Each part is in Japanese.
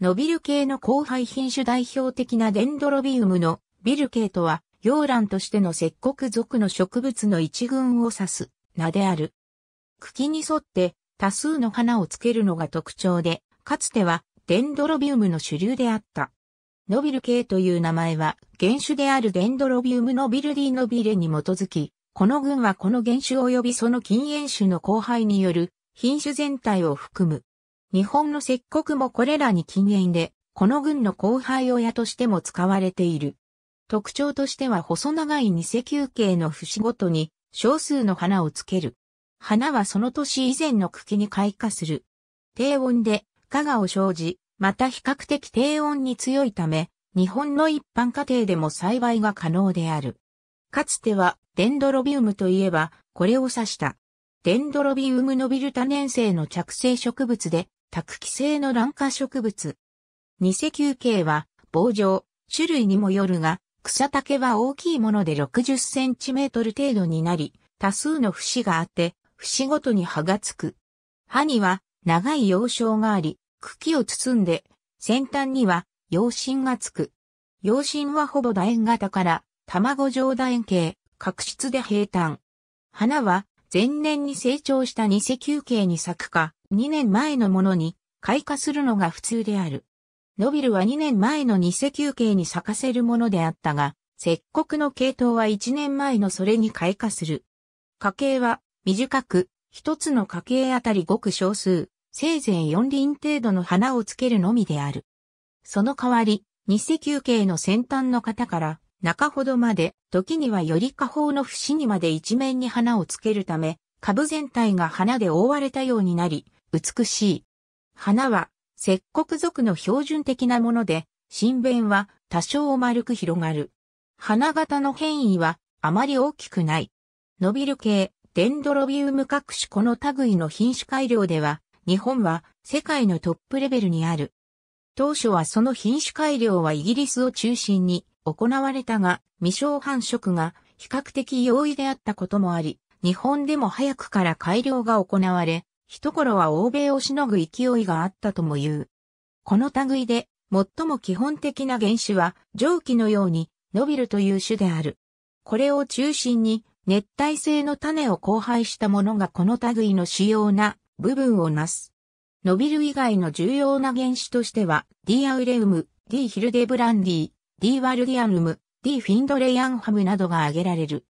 ノビル系の後輩品種代表的なデンドロビウムのビル系とは、洋蘭としての石黒属の植物の一群を指す、名である。茎に沿って多数の花をつけるのが特徴で、かつてはデンドロビウムの主流であった。ノビル系という名前は、原種であるデンドロビウムのビルディノビレに基づき、この群はこの原種及びその禁煙種の交配による品種全体を含む日本の石国もこれらに禁煙で、この軍の後輩親としても使われている。特徴としては細長い偽球形の節ごとに少数の花をつける。花はその年以前の茎に開花する。低温で加賀を生じ、また比較的低温に強いため、日本の一般家庭でも栽培が可能である。かつてはデンドロビウムといえばこれを指した。デンドロビウムのビル多年生の着生植物で卓気性の卵化植物。ニセ球形は棒状、種類にもよるが、草丈は大きいもので60センチメートル程度になり、多数の節があって、節ごとに葉がつく。葉には長い葉鞘があり、茎を包んで、先端には葉芯がつく。葉芯はほぼ楕円型から卵状楕円形、角質で平坦。花は前年に成長したニセ球形に咲くか、2年前のものに開花するのが普通である。ノビルは2年前のニセ休憩に咲かせるものであったが、石刻の系統は1年前のそれに開花する。家系は短く、一つの家系あたりごく少数、せいぜい4輪程度の花をつけるのみである。その代わり、ニセ休憩の先端の方から中ほどまで、時にはより下方の節にまで一面に花をつけるため、株全体が花で覆われたようになり、美しい。花は、石国族の標準的なもので、新弁は多少丸く広がる。花型の変異はあまり大きくない。伸びる系、デンドロビウム各種この類の品種改良では、日本は世界のトップレベルにある。当初はその品種改良はイギリスを中心に行われたが、未生繁殖が比較的容易であったこともあり、日本でも早くから改良が行われ、一頃は欧米をしのぐ勢いがあったとも言う。この類で、最も基本的な原種は、蒸気のように、ノビルという種である。これを中心に、熱帯性の種を交配したものがこの類の主要な部分をなす。ノビル以外の重要な原種としては、D アウレウム、D ヒルデブランディ、D ワルディアヌム、D フィンドレイアンハムなどが挙げられる。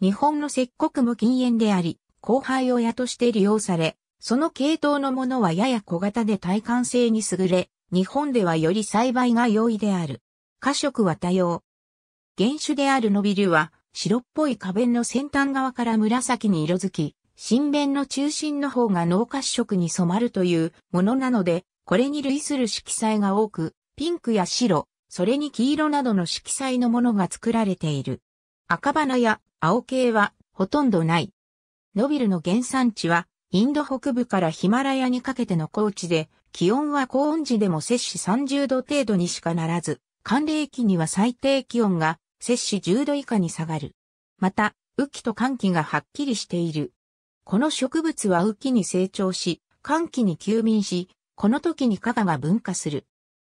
日本の石穀も禁煙であり、後輩親として利用され、その系統のものはやや小型で耐寒性に優れ、日本ではより栽培が容易である。花色は多様。原種であるノビルは、白っぽい花弁の先端側から紫に色づき、新弁の中心の方が脳褐色に染まるというものなので、これに類する色彩が多く、ピンクや白、それに黄色などの色彩のものが作られている。赤花や青系はほとんどない。ノビルの原産地はインド北部からヒマラヤにかけての高地で、気温は高温時でも摂氏30度程度にしかならず、寒冷期には最低気温が摂氏10度以下に下がる。また、雨季と寒季がはっきりしている。この植物は雨季に成長し、寒季に休眠し、この時に加賀が分化する。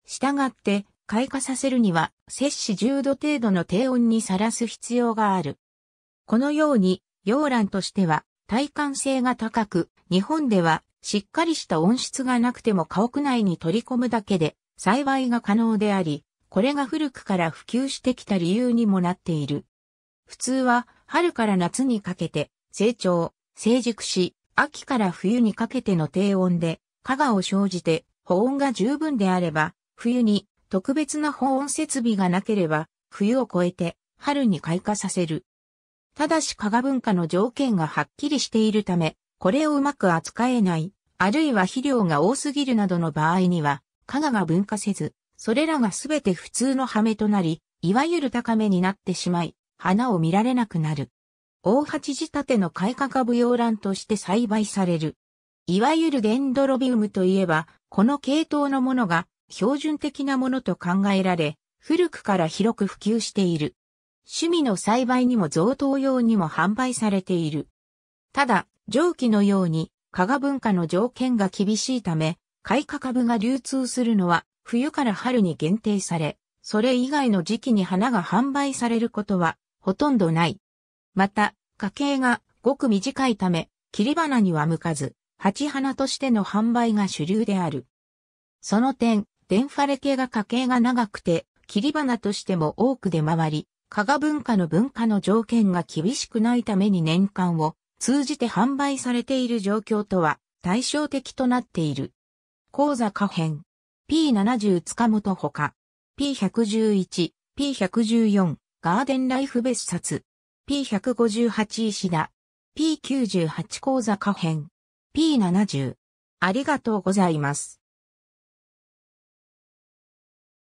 従って、開花させるには、摂氏10度程度の低温にさらす必要がある。このように、洋蘭としては、耐寒性が高く、日本ではしっかりした温室がなくても家屋内に取り込むだけで栽培が可能であり、これが古くから普及してきた理由にもなっている。普通は春から夏にかけて成長、成熟し、秋から冬にかけての低温で、加賀を生じて保温が十分であれば、冬に特別な保温設備がなければ、冬を越えて春に開花させる。ただし加賀文化の条件がはっきりしているため、これをうまく扱えない、あるいは肥料が多すぎるなどの場合には、加賀が分化せず、それらがすべて普通の羽目となり、いわゆる高めになってしまい、花を見られなくなる。大八仕立ての開花株用欄として栽培される。いわゆるデンドロビウムといえば、この系統のものが標準的なものと考えられ、古くから広く普及している。趣味の栽培にも贈答用にも販売されている。ただ、上記のように、加賀文化の条件が厳しいため、開花株が流通するのは冬から春に限定され、それ以外の時期に花が販売されることはほとんどない。また、花計がごく短いため、切り花には向かず、鉢花としての販売が主流である。その点、デンファレ系が花計が長くて、切り花としても多く出回り、加賀文化の文化の条件が厳しくないために年間を通じて販売されている状況とは対照的となっている。講座可変 P70 塚本ほか P111、P114 ガーデンライフ別冊 P158 石田 P98 講座可変 P70 ありがとうございます。